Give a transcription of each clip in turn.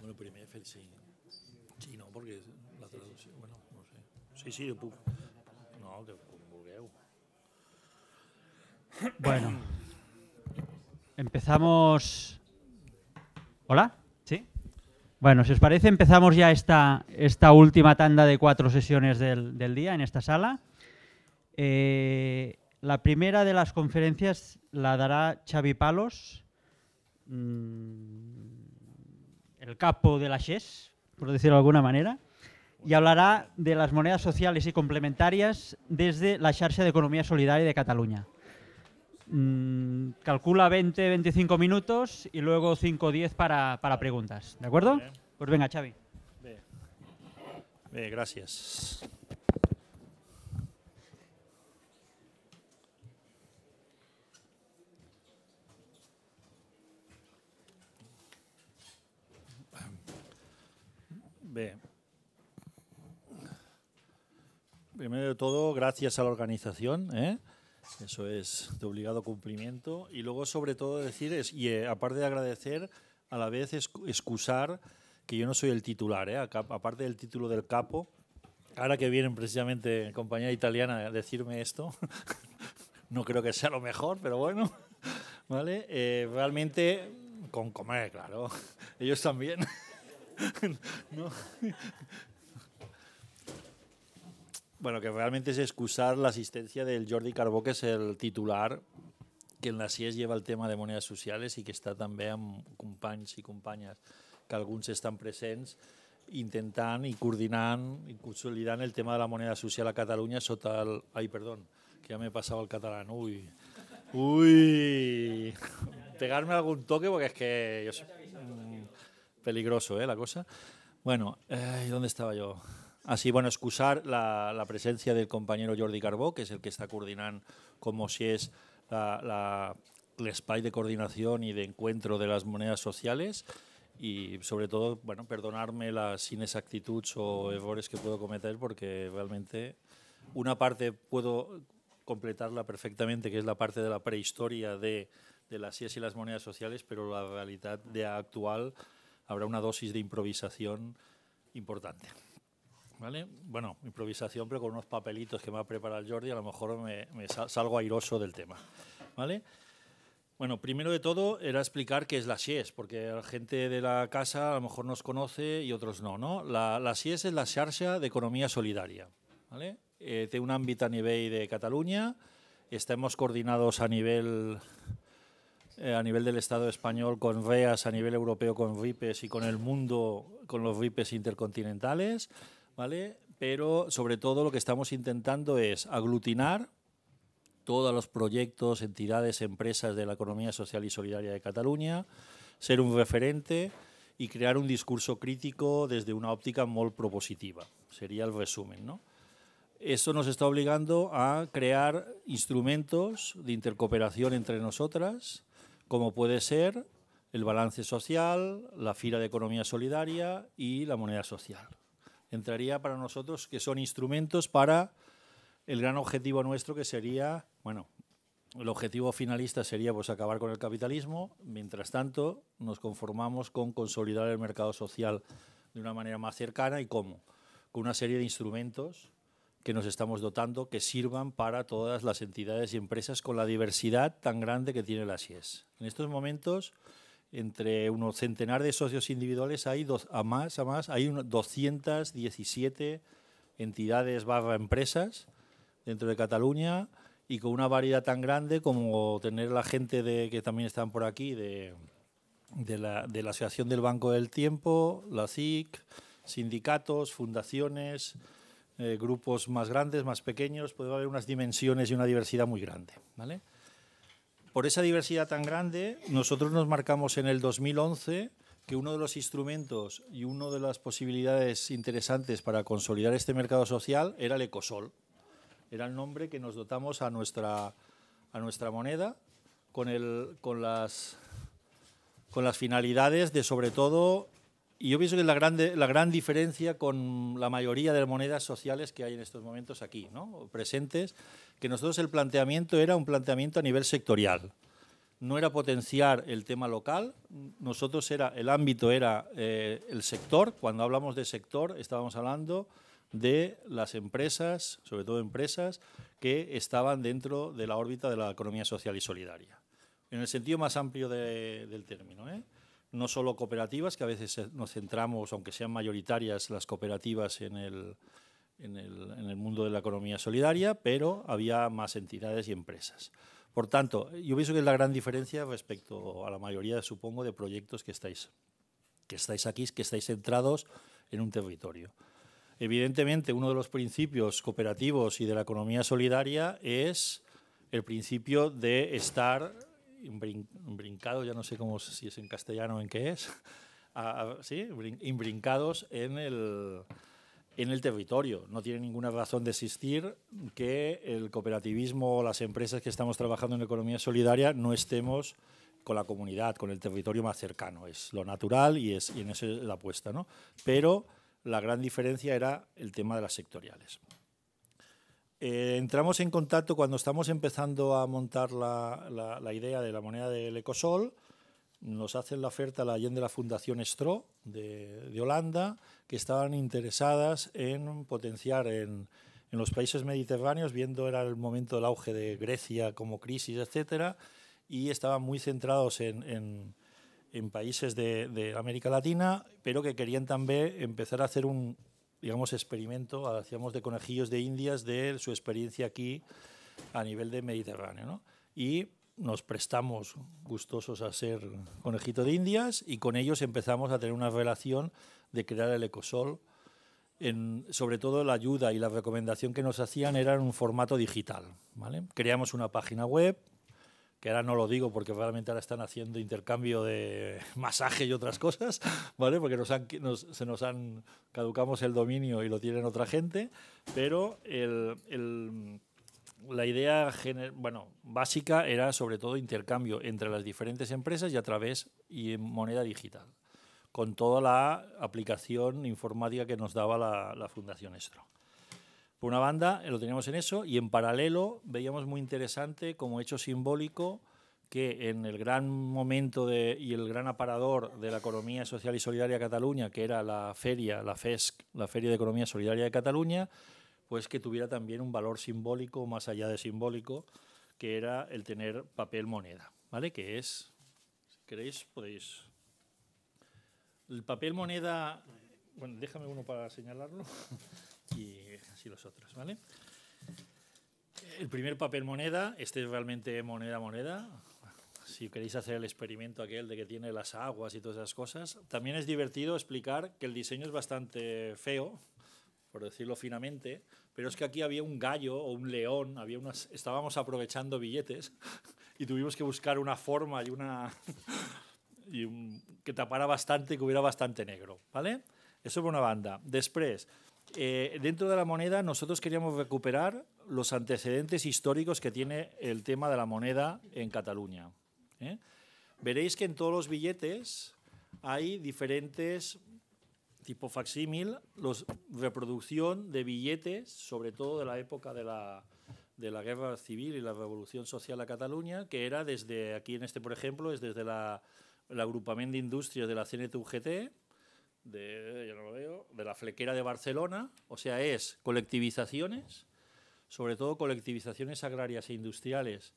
Bueno, primer sí. Sí, no, porque la bueno, Sí, sí, No, que Bueno. Empezamos. ¿Hola? ¿Sí? Bueno, si os parece, empezamos ya esta, esta última tanda de cuatro sesiones del, día en esta sala. Eh, la primera de las conferencias la dará Xavi Palos. Mm, el capo de la SES, por decirlo de alguna manera, y hablará de las monedas sociales y complementarias desde la Xarxa de Economía Solidaria de Cataluña. Mm, calcula 20-25 minutos y luego 5-10 para, preguntas, ¿de acuerdo? Pues venga, Xavi. gracias. Primero de todo, gracias a la organización. ¿eh? Eso es de obligado cumplimiento. Y luego, sobre todo, decir, es, y eh, aparte de agradecer, a la vez excusar que yo no soy el titular, ¿eh? aparte del título del capo. Ahora que vienen precisamente compañía italiana a decirme esto, no creo que sea lo mejor, pero bueno, ¿vale? realmente con comer, claro. Ellos también. ¿No? Bueno, que realmente es excusar la asistencia del Jordi Carbó, que és el titular, que en la CIES lleva el tema de monedes socials i que està també amb companys i companyes que alguns estan presents intentant i coordinant i consolidant el tema de la moneda social a Catalunya sota el... Ai, perdó, que ja m'he passat el català. Ui, ui, pegar-me algun toque perquè és que... Jo... peligroso, ¿eh? La cosa. Bueno, eh, ¿dónde estaba yo? Así, ah, bueno, excusar la, presencia del compañero Jordi Carbó, que es el que está coordinando como si es la, el spy de coordinación y de encuentro de las monedas sociales y sobre todo, bueno, perdonarme las inexactitudes o errores que puedo cometer porque realmente una parte puedo completarla perfectamente, que es la parte de la prehistoria de, las IES y las monedas sociales, pero la realidad de actual habrá una dosis de improvisación importante. ¿Vale? Bueno, improvisación, pero con unos papelitos que me ha preparado Jordi, a lo mejor me, salgo airoso del tema. ¿Vale? Bueno, primero de todo era explicar qué es la SIES, porque la gente de la casa a lo mejor nos conoce y otros no. ¿no? La, la SIES es la Xarxa de Economía Solidaria. ¿vale? Eh, un ámbito a nivel de Cataluña, estamos coordinados a nivel eh, a nivel del Estado español con REAS, a nivel europeo con RIPES y con el mundo con los RIPES intercontinentales, ¿vale? Pero sobre todo lo que estamos intentando es aglutinar todos los proyectos, entidades, empresas de la economía social y solidaria de Cataluña, ser un referente y crear un discurso crítico desde una óptica muy propositiva. Sería el resumen, ¿no? eso nos está obligando a crear instrumentos de intercooperación entre nosotras, como puede ser el balance social, la fila de economía solidaria y la moneda social. Entraría para nosotros que son instrumentos para el gran objetivo nuestro que sería, bueno, el objetivo finalista sería pues acabar con el capitalismo, mientras tanto nos conformamos con consolidar el mercado social de una manera más cercana y cómo, con una serie de instrumentos que nos estamos dotando que sirvan para todas las entidades y empresas con la diversidad tan grande que tiene la SIES. E en estos momentos, entre unos centenar de socios individuales hay más, a más, hay 217 entidades barra empresas dentro de Cataluña y con una variedad tan grande como tener la gente de, que también están por aquí de la Asociación del Banco del Tiempo, la CIC, sindicatos, fundaciones, eh, grupos más grandes, más pequeños, puede haber unas dimensiones y una diversidad muy grande. ¿vale? Por esa diversidad tan grande, nosotros nos marcamos en el 2011 que uno de los instrumentos y una de las posibilidades interesantes para consolidar este mercado social era el ecosol. Era el nombre que nos dotamos a nuestra, a nuestra moneda con, el, con, las, con las finalidades de, sobre todo, y yo pienso que es la, la gran diferencia con la mayoría de monedas sociales que hay en estos momentos aquí, ¿no? presentes, que nosotros el planteamiento era un planteamiento a nivel sectorial. No era potenciar el tema local, nosotros era, el ámbito era eh, el sector, cuando hablamos de sector estábamos hablando de las empresas, sobre todo empresas, que estaban dentro de la órbita de la economía social y solidaria, en el sentido más amplio del término. ¿eh? no solo cooperativas, que a veces eh, nos centramos, aunque sean mayoritarias las cooperativas en el, en el, mundo de la economía solidaria, pero había más entidades y empresas. Por tanto, yo pienso que es la gran diferencia respecto a la mayoría, supongo, de proyectos que estáis, que estáis aquí, que estáis centrados en un territorio. Evidentemente, uno de los principios cooperativos y de la economía solidaria es el principio de estar imbrincados, brincado ya no sé cómo si es en castellano en qué es, imbrincados en el, en el territorio. No tiene ninguna razón de existir que el cooperativismo o las empresas que estamos trabajando en economía solidaria no estemos con la comunidad, con el territorio más cercano. Es lo natural y, es, y en eso es la apuesta. ¿no? Pero la gran diferencia era el tema de las sectoriales. Eh, entramos en contacto cuando estamos empezando a montar la, idea de la moneda del Ecosol. Nos hacen la oferta la gente de la Fundación Stro de, Holanda, que estaban interesadas en potenciar en, los países mediterráneos, viendo era el momento del auge de Grecia como crisis, etcétera, y estaban muy centrados en, países de, de, América Latina, pero que querían también empezar a hacer un, digamos, experimento, hacíamos de conejillos de indias de su experiencia aquí a nivel de Mediterráneo. Y nos prestamos gustosos a ser conejito de indias y con ellos empezamos a tener una relación de crear el ecosol. sobre todo la ayuda y la recomendación que nos hacían era en un formato digital. ¿vale? Creamos una página web que ahora no lo digo porque realmente ahora están haciendo intercambio de masaje y otras cosas, ¿vale? Porque se nos han, caducamos el dominio y lo tienen otra gente, pero la idea bueno, básica era sobre todo intercambio entre las diferentes empresas y a través y en moneda digital, con toda la aplicación informática que nos daba la, la Fundación Estro. Por una banda, lo teníamos en eso y en paralelo veíamos muy interesante como hecho simbólico que en el gran momento y el gran aparador de la economía social y solidaria de Cataluña, que era la feria, la FESC, la Feria de Economía Solidaria de Cataluña, pues que tuviera también un valor simbólico, más allá de simbólico, que era el tener papel moneda, ¿vale? Que es, si queréis, podéis... El papel moneda... Bueno, déjame uno para señalarlo. y los otros, ¿vale? El primer papel moneda, este es realmente moneda moneda. Si queréis hacer el experimento aquel de que tiene las aguas y todas esas cosas, también es divertido explicar que el diseño es bastante feo, por decirlo finamente, pero es que aquí había un gallo o un león, había unas, estábamos aprovechando billetes y tuvimos que buscar una forma y una que tapara bastante, y que hubiera bastante negro, ¿vale? Eso por una banda. Después, eh, dentro de la moneda nosotros queríamos recuperar los antecedentes históricos que tiene el tema de la moneda en Cataluña. ¿eh? Veréis que en todos los billetes hay diferentes tipo facsímil, los reproducción de billetes, sobre todo de la época de la, de la guerra civil y la revolución social a Cataluña, que era desde aquí en este, por ejemplo, es desde la, el agrupamiento de industrias de la CNT-UGT de, de la flequera de Barcelona, o sea, es colectivizaciones, sobre todo colectivizaciones agrarias e industriales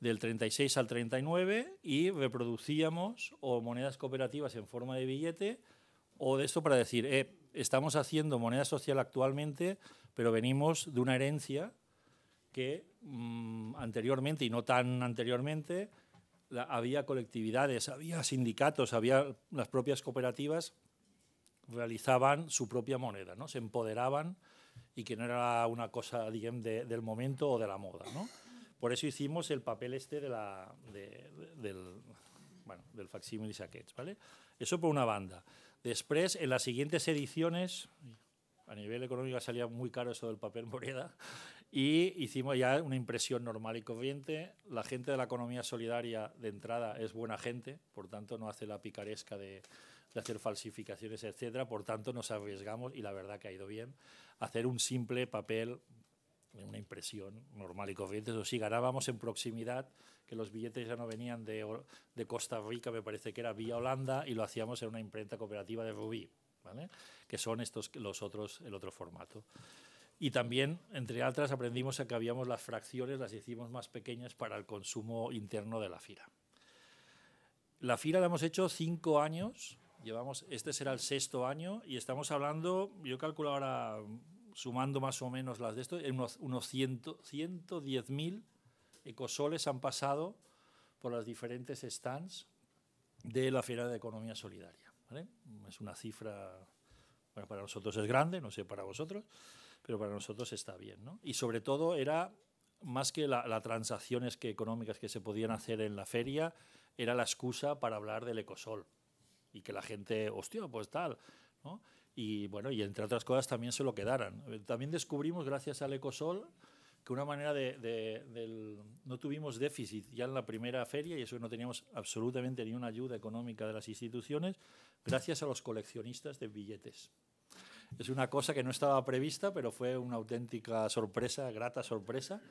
del 36 al 39 y reproducíamos o monedas cooperativas en forma de billete o de esto para decir, eh, estamos haciendo moneda social actualmente, pero venimos de una herencia que mm, anteriormente y no tan anteriormente había colectividades, había sindicatos, había las propias cooperativas realizaban su propia moneda, ¿no? se empoderaban y que no era una cosa del momento o de la moda. Por eso hicimos el papel este del, bueno, del ¿vale? Eso por una banda. Después, en las siguientes ediciones, a nivel económico salía muy caro eso del papel moneda, y hicimos ya una impresión normal y corriente. La gente de la economía solidaria de entrada es buena gente, por tanto no hace la picaresca de, hacer falsificaciones, etcétera. Por tanto nos arriesgamos y la verdad que ha ido bien. Hacer un simple papel una impresión normal y corriente. o sí, ganábamos en proximidad, que los billetes ya no venían de, Costa Rica, me parece que era vía Holanda, y lo hacíamos en una imprenta cooperativa de Rubí, ¿vale? que son estos, los otros, el otro formato. Y también, entre otras, aprendimos a que habíamos las fracciones, las hicimos más pequeñas para el consumo interno de la fira. La fira la hemos hecho cinco años, llevamos, este será el sexto año, y estamos hablando, yo calculo ahora, sumando más o menos las de esto, en unos, 110.000 ecosoles han pasado por las diferentes stands de la Fiera de Economía Solidaria. Es una cifra, para nosotros es grande, no sé para vosotros, pero para nosotros está bien. ¿no? Y sobre todo era más que las transacciones que, económicas que se podían hacer en la feria, era la excusa para hablar del ecosol y que la gente, hostia, pues tal. ¿no? Y bueno, y entre otras cosas también se lo quedaran. También descubrimos, gracias al ecosol, que una manera de, no tuvimos déficit ya en la primera feria y eso no teníamos absolutamente ni una ayuda económica de las instituciones gracias a los coleccionistas de billetes. Es una cosa que no estaba prevista, pero fue una auténtica sorpresa, grata sorpresa,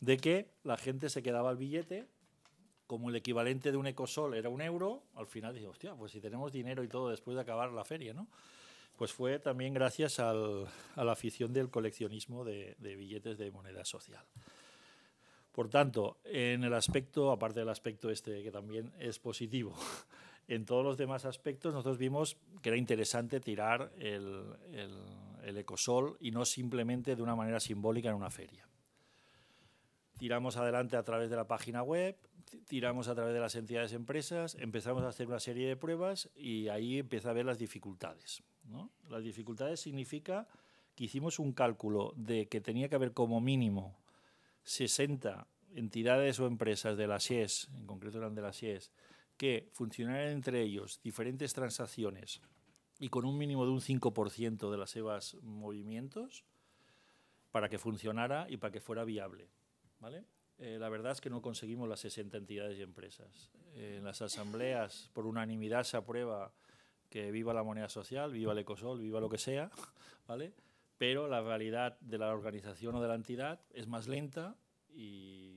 de que la gente se quedaba el billete, como el equivalente de un ecosol era un euro, al final dije, hostia, pues si tenemos dinero y todo después de acabar la feria, ¿no? Pues fue también gracias a la afición del coleccionismo de, de billetes de moneda social. Por tanto, en el aspecto, aparte del aspecto este que también es positivo, en todos los demás aspectos nosotros vimos que era interesante tirar el, el, ecosol y no simplemente de una manera simbólica en una feria. Tiramos adelante a través de la página web, tiramos a través de las entidades empresas, empezamos a hacer una serie de pruebas y ahí empieza a ver las dificultades. Las dificultades significa que hicimos un cálculo de que tenía que haber como mínimo 60 entidades o empresas de las SIES, en concreto eran de las SIES, que funcionaran entre ellos diferentes transacciones y con un mínimo de un 5% de las EVAs movimientos para que funcionara y para que fuera viable. ¿vale? Eh, la verdad es que no conseguimos las 60 entidades y empresas. Eh, en las asambleas, por unanimidad, se aprueba que viva la moneda social, viva el ecosol, viva lo que sea, ¿vale? pero la realidad de la organización o de la entidad es más lenta y